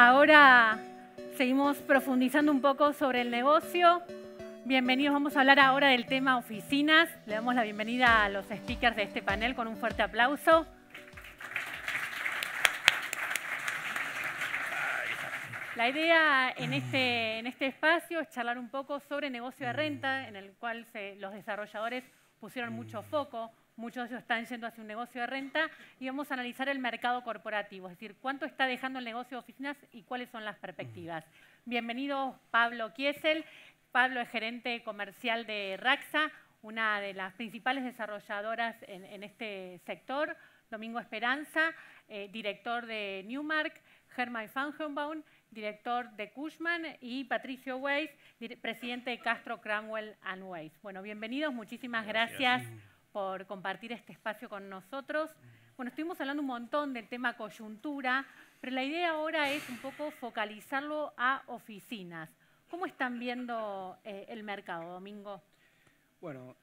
Ahora seguimos profundizando un poco sobre el negocio. Bienvenidos, vamos a hablar ahora del tema oficinas. Le damos la bienvenida a los speakers de este panel con un fuerte aplauso. La idea en este, este espacio es charlar un poco sobre negocio de renta, en el cual los desarrolladores pusieron mucho foco, muchos ellos están yendo hacia un negocio de renta, y vamos a analizar el mercado corporativo, es decir, cuánto está dejando el negocio de oficinas y cuáles son las perspectivas. Bienvenido Pablo Kiesel. Pablo es gerente comercial de Raxa, una de las principales desarrolladoras en, este sector. Domingo Esperanza, eh, director de Newmark, Germán Fangenbaum, director de Cushman, y Patricio Weiss, presidente de Castro Cranwell and Weiss. Bueno, bienvenidos, muchísimas gracias por compartir este espacio con nosotros. Bueno, estuvimos hablando un montón del tema coyuntura, pero la idea ahora es un poco focalizarlo a oficinas. ¿Cómo están viendo eh, el mercado, Domingo? Bueno,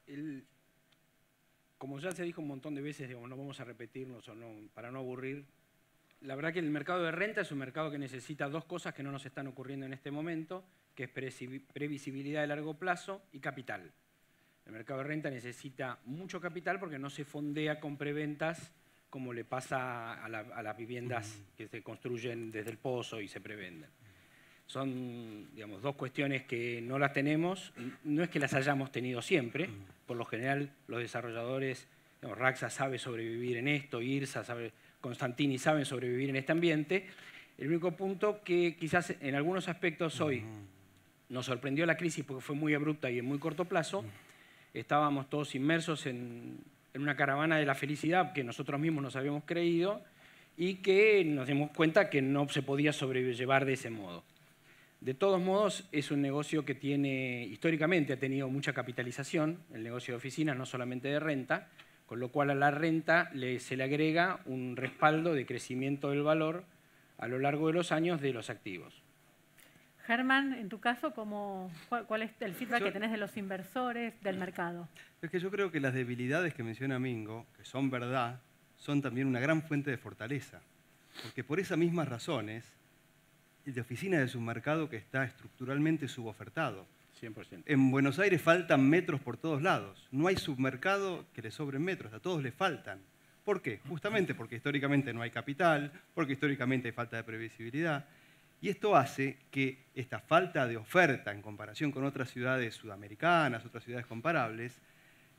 como ya se dijo un montón de veces, no vamos a repetirnos para no aburrir, la verdad que el mercado de renta es un mercado que necesita dos cosas que no nos están ocurriendo en este momento, que es previsibilidad de largo plazo y capital. El mercado de renta necesita mucho capital porque no se fondea con preventas como le pasa a, las viviendas que se construyen desde el pozo y se prevenden. Son, digamos, dos cuestiones que no las tenemos, no es que las hayamos tenido siempre, por lo general los desarrolladores, Raxa sabe sobrevivir en esto, IRSA sabe, Constantini saben sobrevivir en este ambiente. El único punto que quizás en algunos aspectos hoy nos sorprendió la crisis porque fue muy abrupta y en muy corto plazo, estábamos todos inmersos en, una caravana de la felicidad que nosotros mismos nos habíamos creído y que nos dimos cuenta que no se podía sobrellevar de ese modo. De todos modos, es un negocio que tiene, históricamente ha tenido mucha capitalización, el negocio de oficinas, no solamente de renta, con lo cual a la renta se le agrega un respaldo de crecimiento del valor a lo largo de los años de los activos. Germán, en tu caso, cuál, es el feedback que tenés de los inversores, del mercado? Es que yo creo que las debilidades que menciona Mingo, que son verdad, son también una gran fuente de fortaleza. Porque por esas mismas razones, el de oficina de submercado que está estructuralmente subofertado. 100%. En Buenos Aires faltan metros por todos lados. No hay submercado que le sobren metros, a todos les faltan. ¿Por qué? Justamente porque históricamente no hay capital, porque históricamente hay falta de previsibilidad. Y esto hace que esta falta de oferta en comparación con otras ciudades sudamericanas, otras ciudades comparables,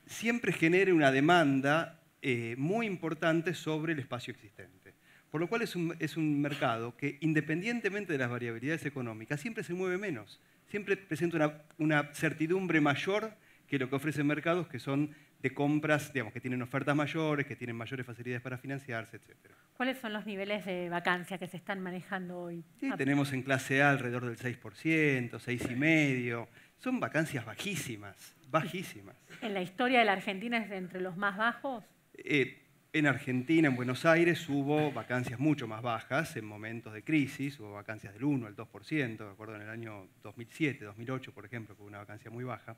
siempre genere una demanda eh, muy importante sobre el espacio existente. Por lo cual es un, mercado que, independientemente de las variabilidades económicas, siempre se mueve menos, siempre presenta una certidumbre mayor que lo que ofrecen mercados que son de compras, digamos, que tienen ofertas mayores, que tienen mayores facilidades para financiarse, etc. ¿Cuáles son los niveles de vacancia que se están manejando hoy? tenemos en clase A alrededor del 6%, 6,5%. Son vacancias bajísimas, bajísimas. ¿En la historia de la Argentina es entre los más bajos? Eh, en Argentina, en Buenos Aires, hubo vacancias mucho más bajas en momentos de crisis, hubo vacancias del 1 al 2%, de acuerdo en el año 2007, 2008, por ejemplo, que hubo una vacancia muy baja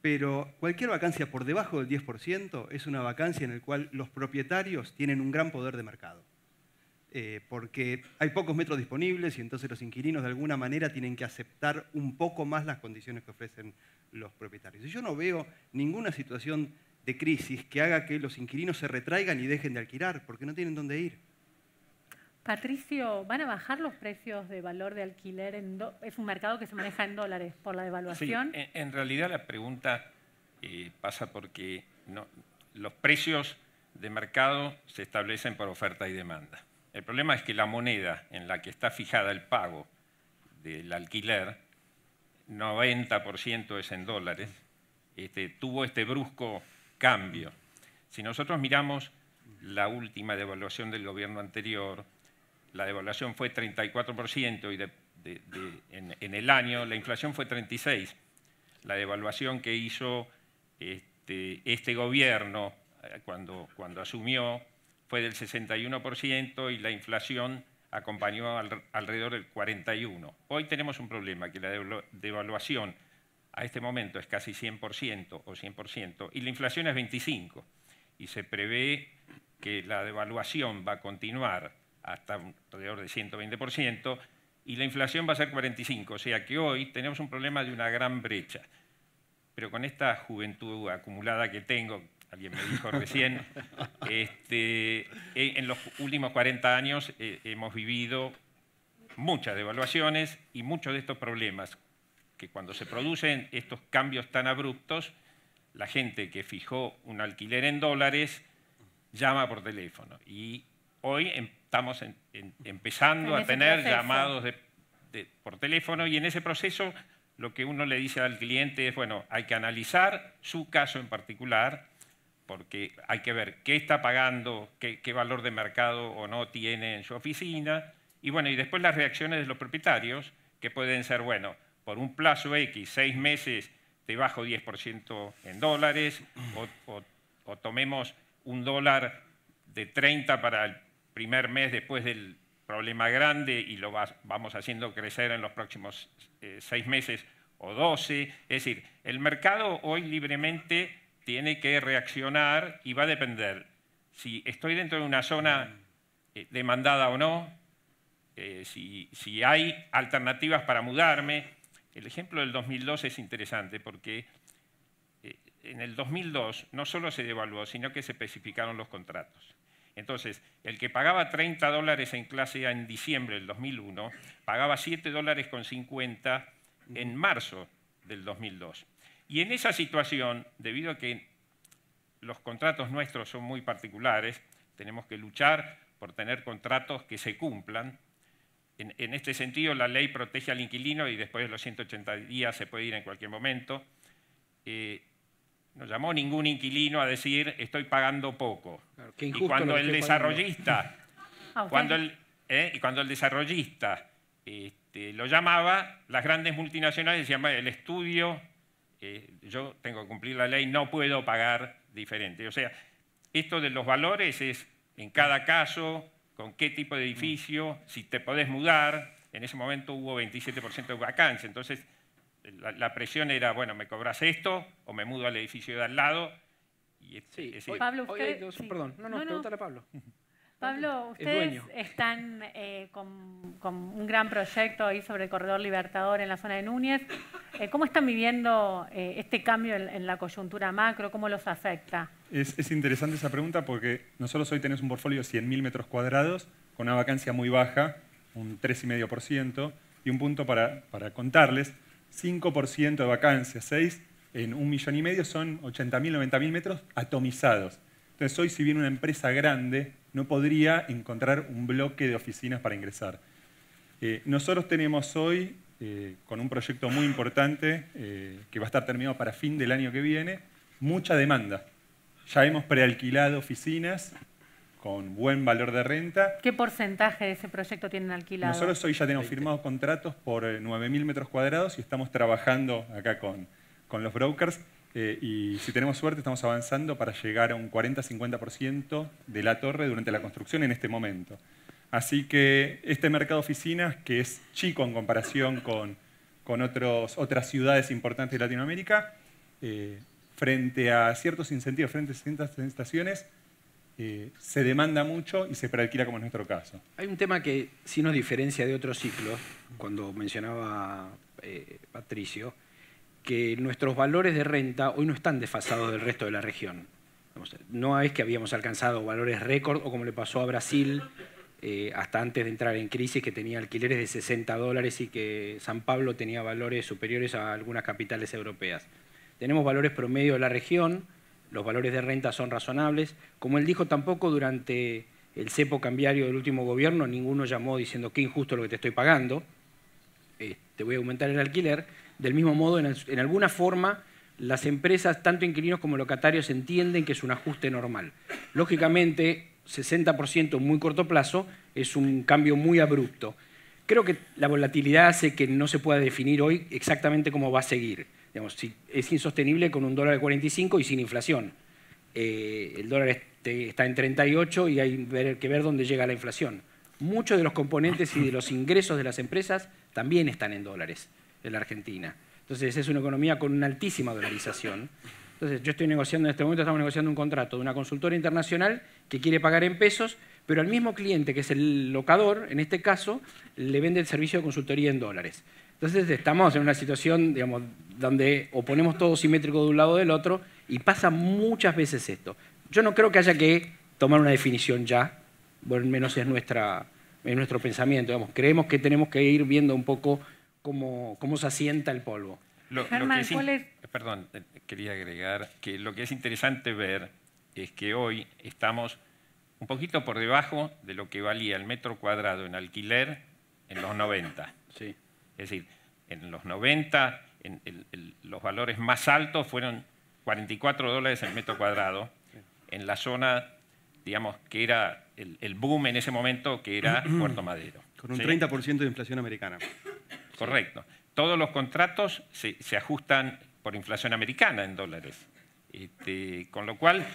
pero cualquier vacancia por debajo del 10% es una vacancia en la cual los propietarios tienen un gran poder de mercado. Eh, porque hay pocos metros disponibles y entonces los inquilinos de alguna manera tienen que aceptar un poco más las condiciones que ofrecen los propietarios. Y yo no veo ninguna situación de crisis que haga que los inquilinos se retraigan y dejen de alquilar, porque no tienen dónde ir. Patricio, ¿van a bajar los precios de valor de alquiler? En es un mercado que se maneja en dólares por la devaluación. en, realidad la pregunta eh, pasa porque los precios de mercado se establecen por oferta y demanda. El problema es que la moneda en la que está fijada el pago del alquiler, 90% es en dólares, este, tuvo este brusco cambio. Si nosotros miramos la última devaluación del gobierno anterior, la devaluación fue 34% y en, el año la inflación fue 36%. La devaluación que hizo este, este gobierno eh, cuando, cuando, asumió fue del 61% y la inflación acompañó alrededor del 41%. Hoy tenemos un problema, que la devaluación a este momento es casi 100% o 100% y la inflación es 25% y se prevé que la devaluación va a continuar hasta alrededor de 120%, y la inflación va a ser 45%, o sea que hoy tenemos un problema de una gran brecha. Pero con esta juventud acumulada que tengo, alguien me dijo recién, este, e, en los últimos 40 años eh, hemos vivido muchas devaluaciones y muchos de estos problemas, que cuando se producen estos cambios tan abruptos, la gente que fijó un alquiler en dólares llama por teléfono. Y hoy, en estamos empezando a tener llamados por teléfono y en ese proceso lo que uno le dice al cliente es, bueno, hay que analizar su caso en particular, porque hay que ver qué está pagando, qué, valor de mercado o no tiene en su oficina, y bueno, y después las reacciones de los propietarios, que pueden ser, bueno, por un plazo X, seis meses, te bajo 10% en dólares, o, o, tomemos un dólar de 30 para el primer mes después del problema grande y lo vamos haciendo crecer en los próximos eh, seis meses o doce. Es decir, el mercado hoy libremente tiene que reaccionar y va a depender si estoy dentro de una zona mm. eh, demandada o no, eh, si, si hay alternativas para mudarme. El ejemplo del 2002 es interesante porque en el 2002 no solo se devaluó, sino que se especificaron los contratos. Entonces, el que pagaba 30 dólares en clase en diciembre del 2001, pagaba 7 dólares con 50 en marzo del 2002. Y en esa situación, debido a que los contratos nuestros son muy particulares, tenemos que luchar por tener contratos que se cumplan. En, este sentido, la ley protege al inquilino y después de los 180 días se puede ir en cualquier momento. Eh, no llamó ningún inquilino a decir estoy pagando poco. y cuando el desarrollista, cuando cuando el desarrollista lo llamaba, las grandes multinacionales decían, el estudio, eh, yo tengo que cumplir la ley, no puedo pagar diferente. O sea, esto de los valores es en cada caso, con qué tipo de edificio, mm. si te podés mudar. En ese momento hubo 27% de vacancia, entonces la, presión era, bueno, me cobras esto o me mudo al edificio de al lado. sí, Pablo, Perdón, no, no, pregúntale a Pablo. Pablo, ustedes están eh, con, un gran proyecto ahí sobre el Corredor Libertador en la zona de Núñez. Eh, ¿Cómo están viviendo eh, este cambio en, la coyuntura macro? ¿Cómo los afecta? Es, interesante esa pregunta porque nosotros hoy tenemos un portfolio de 100.000 metros cuadrados con una vacancia muy baja, un 3,5%, y un punto para, para contarles. 5% de vacancias, 6 en un millón y medio son 80.000, 90.000 metros atomizados. Entonces hoy si bien una empresa grande no podría encontrar un bloque de oficinas para ingresar. Eh, nosotros tenemos hoy, eh, con un proyecto muy importante eh, que va a estar terminado para fin del año que viene, mucha demanda. Ya hemos prealquilado oficinas con buen valor de renta. ¿Qué porcentaje de ese proyecto tienen alquilado? Nosotros hoy ya tenemos firmados contratos por 9.000 eh, metros cuadrados y estamos trabajando acá con, con los brokers. Eh, y si tenemos suerte, estamos avanzando para llegar a un 40-50% de la torre durante la construcción en este momento. Así que este mercado de oficinas, que es chico en comparación con, con otros, otras ciudades importantes de Latinoamérica, eh, frente a ciertos incentivos, frente a ciertas tentaciones, eh, se demanda mucho y se prealquila como en nuestro caso. Hay un tema que sí nos diferencia de otros ciclos, cuando mencionaba eh, Patricio, que nuestros valores de renta hoy no están desfasados del resto de la región. No es que habíamos alcanzado valores récord o como le pasó a Brasil eh, hasta antes de entrar en crisis, que tenía alquileres de 60 dólares y que San Pablo tenía valores superiores a algunas capitales europeas. Tenemos valores promedio de la región, los valores de renta son razonables. Como él dijo, tampoco durante el cepo cambiario del último gobierno ninguno llamó diciendo qué injusto lo que te estoy pagando, eh, te voy a aumentar el alquiler. Del mismo modo, en, en alguna forma, las empresas, tanto inquilinos como locatarios, entienden que es un ajuste normal. Lógicamente, 60% en muy corto plazo es un cambio muy abrupto. Creo que la volatilidad hace que no se pueda definir hoy exactamente cómo va a seguir es insostenible con un dólar de 45 y sin inflación. Eh, el dólar está en 38 y hay que ver dónde llega la inflación. Muchos de los componentes y de los ingresos de las empresas también están en dólares en la Argentina. Entonces es una economía con una altísima dolarización. Entonces yo estoy negociando, en este momento estamos negociando un contrato de una consultora internacional que quiere pagar en pesos, pero al mismo cliente que es el locador, en este caso, le vende el servicio de consultoría en dólares. Entonces estamos en una situación, digamos, donde o ponemos todo simétrico de un lado o del otro, y pasa muchas veces esto. Yo no creo que haya que tomar una definición ya, bueno, menos es, nuestra, nuestro pensamiento. Digamos. Creemos que tenemos que ir viendo un poco cómo, se asienta el polvo. Perdón, eh, quería agregar que lo que es interesante ver es que hoy estamos un poquito por debajo de lo que valía el metro cuadrado en alquiler en los 90. Sí. Es decir, en los 90 los valores más altos fueron 44 dólares el metro cuadrado en la zona, digamos, que era el, boom en ese momento, que era Puerto Madero. Con un 30% de inflación americana. Correcto. Todos los contratos se, ajustan por inflación americana en dólares. Este, con lo cual,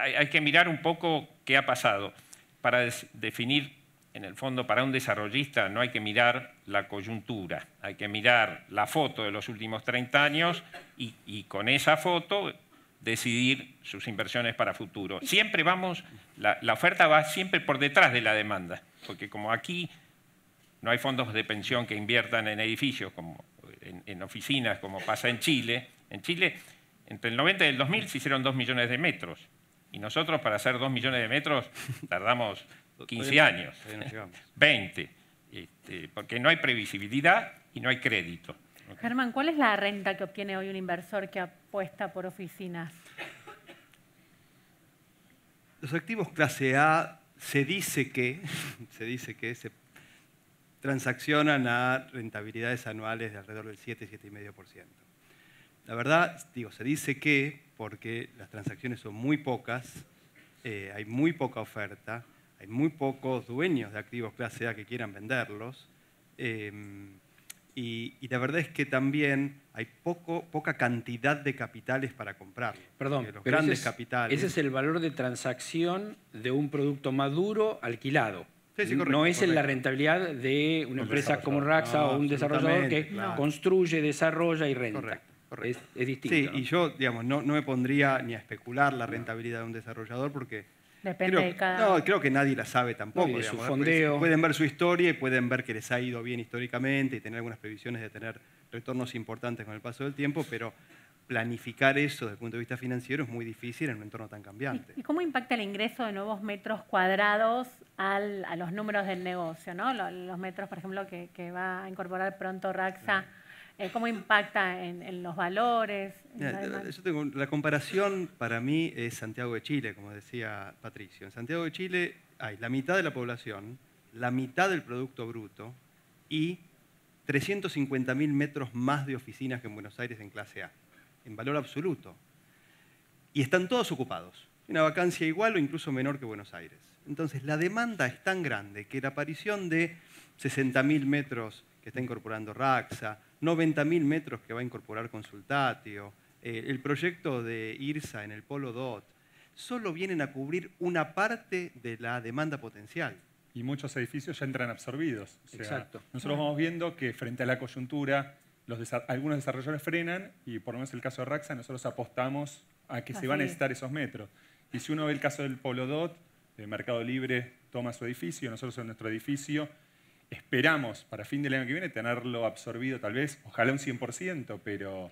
hay, que mirar un poco qué ha pasado para definir en el fondo para un desarrollista no hay que mirar la coyuntura, hay que mirar la foto de los últimos 30 años y, con esa foto decidir sus inversiones para futuro. Siempre vamos, la, oferta va siempre por detrás de la demanda, porque como aquí no hay fondos de pensión que inviertan en edificios, en, en oficinas, como pasa en Chile, en Chile entre el 90 y el 2000 se hicieron 2 millones de metros, y nosotros para hacer 2 millones de metros tardamos 15 años, 20, este, porque no hay previsibilidad y no hay crédito. Germán, ¿cuál es la renta que obtiene hoy un inversor que apuesta por oficinas? Los activos clase A se dice que se, dice que se transaccionan a rentabilidades anuales de alrededor del 7, 7,5%. La verdad, digo, se dice que porque las transacciones son muy pocas, eh, hay muy poca oferta, muy pocos dueños de activos clase A que quieran venderlos. Em, y, la verdad es que también hay poca cantidad de capitales para comprar. Perdón, grandes capitales. Ese es el valor de transacción de un producto maduro alquilado. no es la rentabilidad de una empresa como Raxa o un desarrollador que construye, desarrolla y renta. Es, distinto. Sí, y yo digamos, no me pondría ni a especular la rentabilidad de un desarrollador porque Depende creo, No, creo que nadie la sabe tampoco. Pueden ver su historia y pueden ver que les ha ido bien históricamente y tener algunas previsiones de tener retornos importantes con el paso del tiempo, pero planificar eso desde el punto de vista financiero es muy difícil en un entorno tan cambiante. ¿Y cómo impacta el ingreso de nuevos metros cuadrados a los números del negocio? ¿no? Los, metros, por ejemplo, que, va a incorporar pronto Raxa. Eh, cómo impacta en, los valores. la comparación para mí es Santiago de Chile, como decía Patricio. En Santiago de Chile hay la mitad de la población, la mitad del Producto Bruto y 350.000 metros más de oficinas que en Buenos Aires en clase A, en valor absoluto. Y están todos ocupados. Una vacancia igual o incluso menor que Buenos Aires. Entonces, la demanda es tan grande que la aparición de 60.000 metros que está incorporando Raxa, 90.000 metros que va a incorporar Consultatio, eh, el proyecto de IRSA en el Polo DOT, solo vienen a cubrir una parte de la demanda potencial. Y muchos edificios ya entran absorbidos. Exacto. Nosotros vamos viendo que frente a la coyuntura, algunos desarrolladores frenan y por lo menos el caso de Raxa, nosotros apostamos a que se van a necesitar esos metros. Y si uno ve el caso del Polo DOT, el Mercado Libre toma su edificio, nosotros en nuestro edificio Esperamos para fin del año que viene tenerlo absorbido tal vez, ojalá un 100%, pero,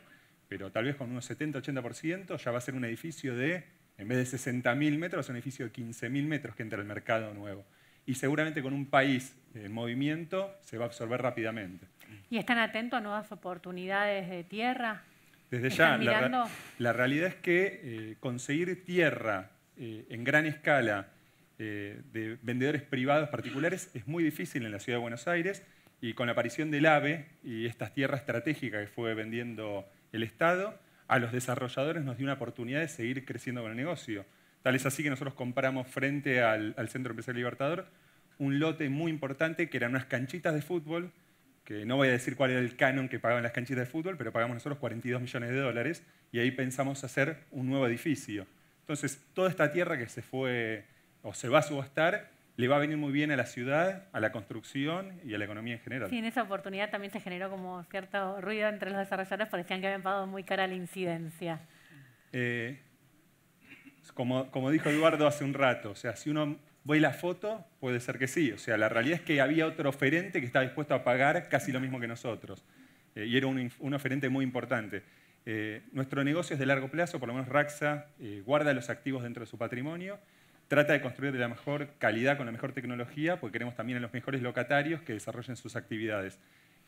pero tal vez con unos 70-80% ya va a ser un edificio de, en vez de 60.000 metros, un edificio de 15.000 metros que entra al mercado nuevo. Y seguramente con un país en movimiento se va a absorber rápidamente. ¿Y están atentos a nuevas oportunidades de tierra? Desde ya, la, la, realidad es que eh, conseguir tierra eh, en gran escala eh, de vendedores privados particulares es muy difícil en la ciudad de Buenos Aires y con la aparición del AVE y esta tierra estratégica que fue vendiendo el Estado, a los desarrolladores nos dio una oportunidad de seguir creciendo con el negocio. Tal es así que nosotros compramos frente al, al Centro Empresarial Libertador un lote muy importante que eran unas canchitas de fútbol, que no voy a decir cuál era el canon que pagaban las canchitas de fútbol, pero pagamos nosotros 42 millones de dólares y ahí pensamos hacer un nuevo edificio. Entonces, toda esta tierra que se fue o se va a subastar, le va a venir muy bien a la ciudad, a la construcción y a la economía en general. Sí, en esa oportunidad también se generó como cierto ruido entre los desarrolladores, parecían que habían pagado muy cara la incidencia. Eh, como, dijo Eduardo hace un rato, o sea, si uno ve la foto, puede ser que sí. O sea, la realidad es que había otro oferente que estaba dispuesto a pagar casi lo mismo que nosotros. Eh, y era un, oferente muy importante. Eh, nuestro negocio es de largo plazo, por lo menos Raxa guarda los activos dentro de su patrimonio trata de construir de la mejor calidad con la mejor tecnología, porque queremos también a los mejores locatarios que desarrollen sus actividades.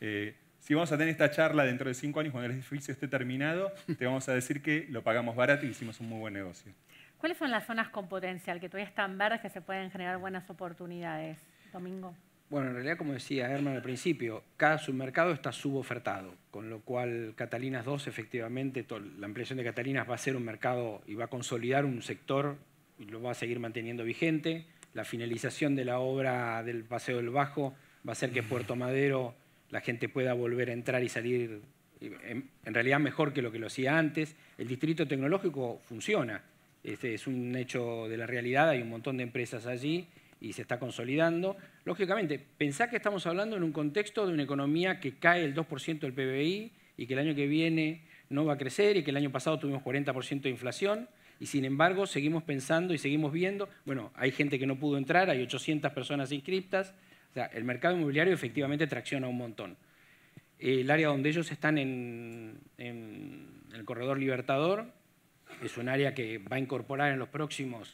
Eh, si vamos a tener esta charla dentro de cinco años, cuando el edificio esté terminado, te vamos a decir que lo pagamos barato y hicimos un muy buen negocio. ¿Cuáles son las zonas con potencial que todavía están verdes que se pueden generar buenas oportunidades, Domingo? Bueno, en realidad, como decía Herman al principio, cada submercado está subofertado, con lo cual Catalinas 2, efectivamente, la ampliación de Catalinas va a ser un mercado y va a consolidar un sector y lo va a seguir manteniendo vigente. La finalización de la obra del Paseo del Bajo va a hacer que Puerto Madero la gente pueda volver a entrar y salir en, realidad mejor que lo que lo hacía antes. El distrito tecnológico funciona, este es un hecho de la realidad, hay un montón de empresas allí y se está consolidando. Lógicamente, pensá que estamos hablando en un contexto de una economía que cae el 2% del PBI y que el año que viene no va a crecer y que el año pasado tuvimos 40% de inflación y sin embargo seguimos pensando y seguimos viendo, bueno, hay gente que no pudo entrar, hay 800 personas inscriptas, o sea, el mercado inmobiliario efectivamente tracciona un montón. El área donde ellos están en, el Corredor Libertador es un área que va a incorporar en los próximos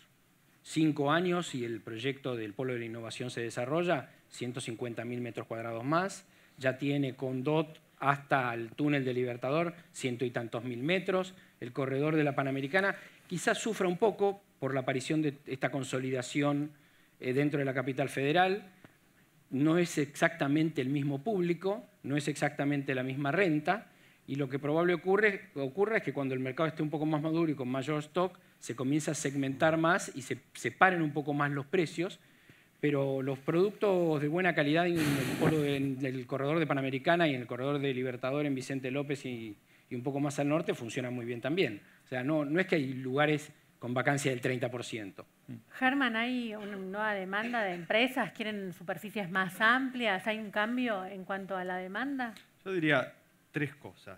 cinco años, y el proyecto del Polo de la Innovación se desarrolla, 150.000 metros cuadrados más, ya tiene con DOT hasta el túnel de Libertador, ciento y tantos mil metros, el corredor de la Panamericana, quizás sufra un poco por la aparición de esta consolidación eh, dentro de la capital federal, no es exactamente el mismo público, no es exactamente la misma renta, y lo que probablemente ocurre, ocurre es que cuando el mercado esté un poco más maduro y con mayor stock, se comienza a segmentar más y se separen un poco más los precios, pero los productos de buena calidad en el, corredor de Panamericana y en el corredor de Libertador en Vicente López y, un poco más al norte funcionan muy bien también. O sea, no, no es que hay lugares con vacancia del 30%. Germán, ¿hay una nueva demanda de empresas? ¿Quieren superficies más amplias? ¿Hay un cambio en cuanto a la demanda? Yo diría tres cosas.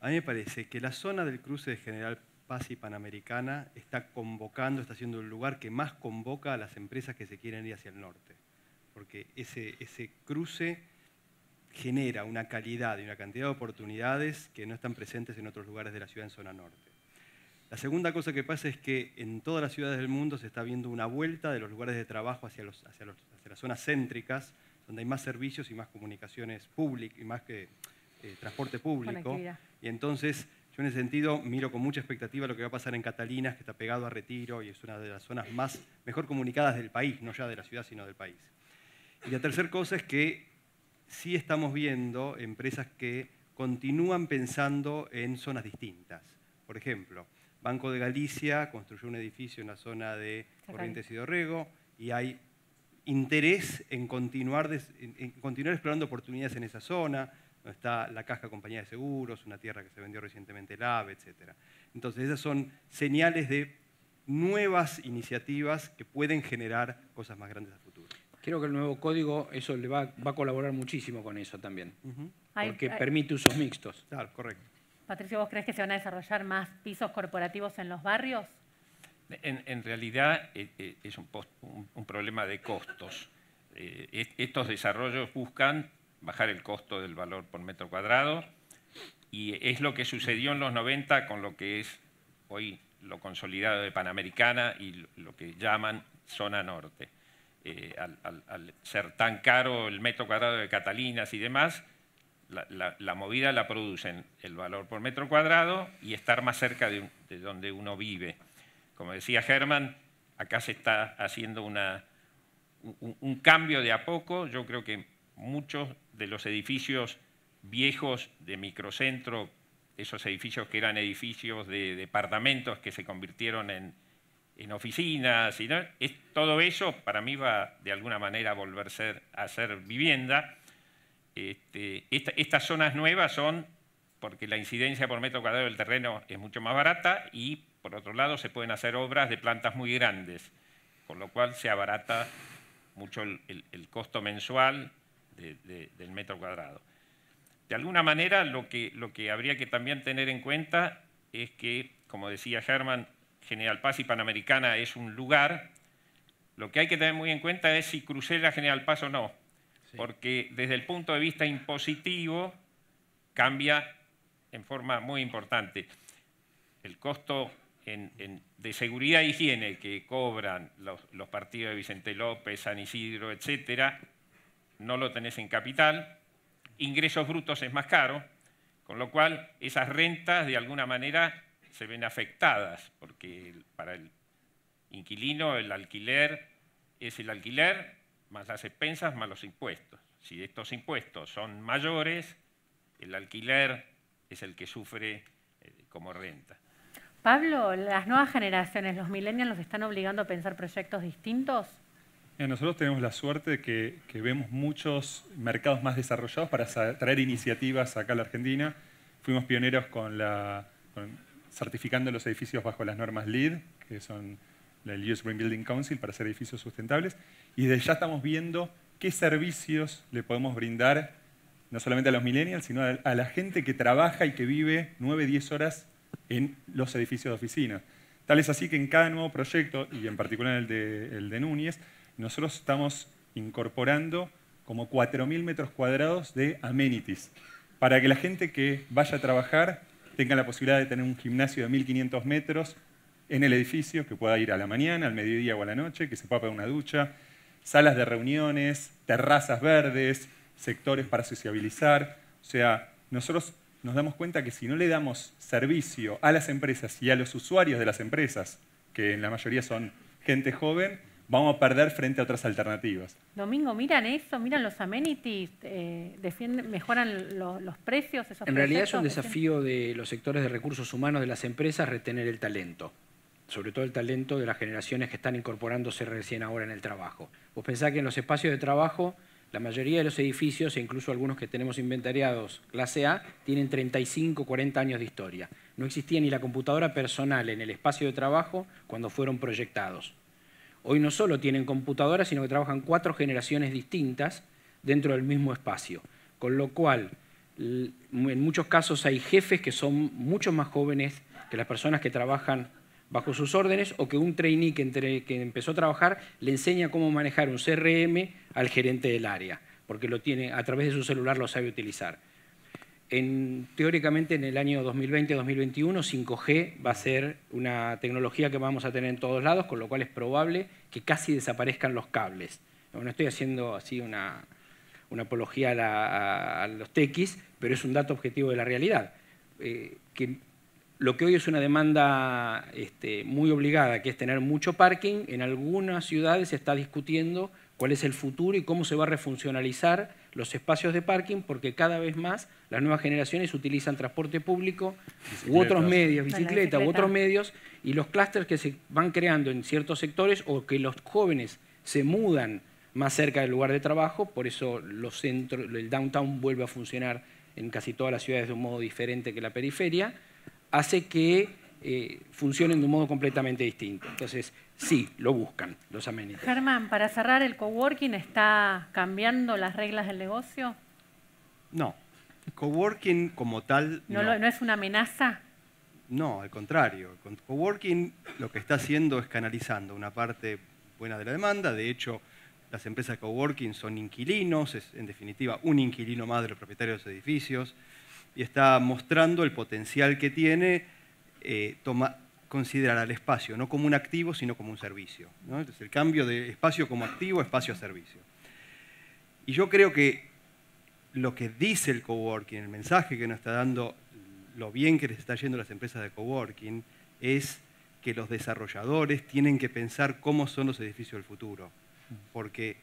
A mí me parece que la zona del cruce de General Paz Panamericana está convocando, está siendo el lugar que más convoca a las empresas que se quieren ir hacia el norte, porque ese, ese cruce genera una calidad y una cantidad de oportunidades que no están presentes en otros lugares de la ciudad en zona norte. La segunda cosa que pasa es que en todas las ciudades del mundo se está viendo una vuelta de los lugares de trabajo hacia, los, hacia, las zonas céntricas, donde hay más servicios y más comunicaciones públicas y más que eh, transporte público. Y entonces yo en ese sentido miro con mucha expectativa lo que va a pasar en Catalinas, que está pegado a Retiro y es una de las zonas más mejor comunicadas del país, no ya de la ciudad, sino del país. Y la tercera cosa es que sí estamos viendo empresas que continúan pensando en zonas distintas. Por ejemplo, Banco de Galicia construyó un edificio en la zona de Corrientes y Dorrego y hay interés en continuar, en continuar explorando oportunidades en esa zona donde está la Caja Compañía de Seguros, una tierra que se vendió recientemente el AVE, etc. Entonces, esas son señales de nuevas iniciativas que pueden generar cosas más grandes a futuro. Creo que el nuevo código eso le va, a colaborar muchísimo con eso también, porque permite usos mixtos. Claro, correcto. Patricio, ¿vos crees que se van a desarrollar más pisos corporativos en los barrios? En, realidad eh, eh, es un, problema de costos. Eh, estos desarrollos buscan bajar el costo del valor por metro cuadrado y es lo que sucedió en los 90 con lo que es hoy lo consolidado de Panamericana y lo que llaman zona norte. Eh, al, ser tan caro el metro cuadrado de Catalinas y demás, la, movida la producen el valor por metro cuadrado y estar más cerca de, donde uno vive. Como decía Germán, acá se está haciendo una, un cambio de a poco, yo creo que muchos de los edificios viejos de microcentro, esos edificios que eran edificios de departamentos que se convirtieron en, oficinas, todo eso para mí va de alguna manera a volver a ser vivienda. Este, estas zonas nuevas son porque la incidencia por metro cuadrado del terreno es mucho más barata y por otro lado se pueden hacer obras de plantas muy grandes, con lo cual se abarata mucho el costo mensual de, del metro cuadrado. De alguna manera, lo que, lo que habría que también tener en cuenta es que, como decía Germán, General Paz y Panamericana es un lugar. Lo que hay que tener muy en cuenta es si crucé General Paz o no, porque desde el punto de vista impositivo cambia en forma muy importante. El costo de seguridad e higiene que cobran los, los partidos de Vicente López, San Isidro, etcétera, no lo tenés en capital, ingresos brutos es más caro, con lo cual esas rentas de alguna manera se ven afectadas, porque para el inquilino el alquiler es el alquiler más las expensas más los impuestos. Si estos impuestos son mayores, el alquiler es el que sufre eh, como renta. Pablo, las nuevas generaciones, los millennials, los están obligando a pensar proyectos distintos. Eh, nosotros tenemos la suerte de que, vemos muchos mercados más desarrollados para traer iniciativas acá a la Argentina. Fuimos pioneros con certificando los edificios bajo las normas LEED, que son el US Green Building Council, para hacer edificios sustentables. Y desde ya estamos viendo qué servicios le podemos brindar, no solamente a los millennials, sino a la gente que trabaja y que vive 9, 10 horas en los edificios de oficina. Tal es así que en cada nuevo proyecto, y en particular el el de Núñez, nosotros estamos incorporando como 4.000 metros cuadrados de amenities para que la gente que vaya a trabajar tenga la posibilidad de tener un gimnasio de 1.500 metros en el edificio, que pueda ir a la mañana, al mediodía o a la noche, que se pueda una ducha, salas de reuniones, terrazas verdes, sectores para sociabilizar. O sea, nosotros nos damos cuenta que si no le damos servicio a las empresas y a los usuarios de las empresas, que en la mayoría son gente joven, vamos a perder frente a otras alternativas. Domingo, miran eso, miran los amenities, eh, mejoran los precios. Esos en realidad es un desafío de los sectores de recursos humanos de las empresas retener el talento, sobre todo el talento de las generaciones que están incorporándose recién ahora en el trabajo. Vos pensás que en los espacios de trabajo, la mayoría de los edificios, e incluso algunos que tenemos inventariados clase A, tienen 35, 40 años de historia. No existía ni la computadora personal en el espacio de trabajo cuando fueron proyectados. Hoy no solo tienen computadoras, sino que trabajan cuatro generaciones distintas dentro del mismo espacio. Con lo cual, en muchos casos hay jefes que son mucho más jóvenes que las personas que trabajan bajo sus órdenes o que un trainee que, empezó a trabajar le enseña cómo manejar un CRM al gerente del área, porque lo tiene, a través de su celular lo sabe utilizar teóricamente en el año 2020-2021 5G va a ser una tecnología que vamos a tener en todos lados, con lo cual es probable que casi desaparezcan los cables. No estoy haciendo así una, apología a, los TX, pero es un dato objetivo de la realidad. Eh, lo que hoy es una demanda este, muy obligada, que es tener mucho parking, en algunas ciudades se está discutiendo cuál es el futuro y cómo se va a refuncionalizar los espacios de parking porque cada vez más las nuevas generaciones utilizan transporte público u otros medios, bicicleta, u otros medios, y los clústeres que se van creando en ciertos sectores o que los jóvenes se mudan más cerca del lugar de trabajo, por eso los centros, el downtown vuelve a funcionar en casi todas las ciudades de un modo diferente que la periferia, hace que eh, funcionen de un modo completamente distinto. Entonces, sí, lo buscan los amenities. Germán, para cerrar, ¿el coworking está cambiando las reglas del negocio? No. Coworking como tal... ¿No, no. es una amenaza? No, al contrario. Con coworking lo que está haciendo es canalizando una parte buena de la demanda. De hecho, las empresas de coworking son inquilinos, es en definitiva un inquilino más de los propietarios de los edificios, y está mostrando el potencial que tiene eh, tomar considerar al espacio, no como un activo, sino como un servicio. Entonces, el cambio de espacio como activo, espacio a servicio. Y yo creo que lo que dice el coworking, el mensaje que nos está dando, lo bien que les está yendo las empresas de coworking, es que los desarrolladores tienen que pensar cómo son los edificios del futuro. Porque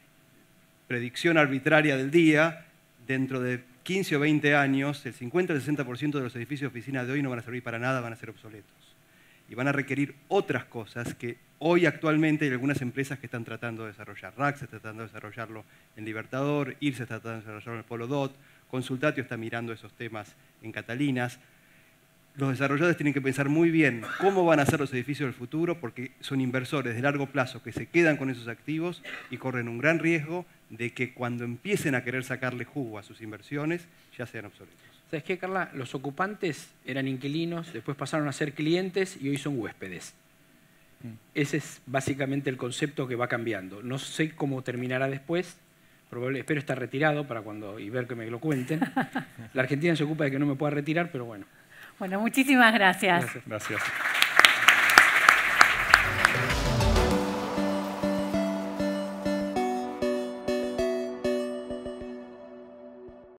predicción arbitraria del día, dentro de 15 o 20 años, el 50 o 60% de los edificios de oficina de hoy no van a servir para nada, van a ser obsoletos y van a requerir otras cosas que hoy actualmente hay algunas empresas que están tratando de desarrollar. RAC se está tratando de desarrollarlo en Libertador, IRS se está tratando de desarrollarlo en Polo DOT, Consultatio está mirando esos temas en Catalinas. Los desarrolladores tienen que pensar muy bien cómo van a ser los edificios del futuro porque son inversores de largo plazo que se quedan con esos activos y corren un gran riesgo de que cuando empiecen a querer sacarle jugo a sus inversiones ya sean obsoletos. ¿Sabes qué, Carla? Los ocupantes eran inquilinos, después pasaron a ser clientes y hoy son huéspedes. Mm. Ese es básicamente el concepto que va cambiando. No sé cómo terminará después, espero estar retirado para cuando y ver que me lo cuenten. La Argentina se ocupa de que no me pueda retirar, pero bueno. Bueno, muchísimas Gracias. gracias.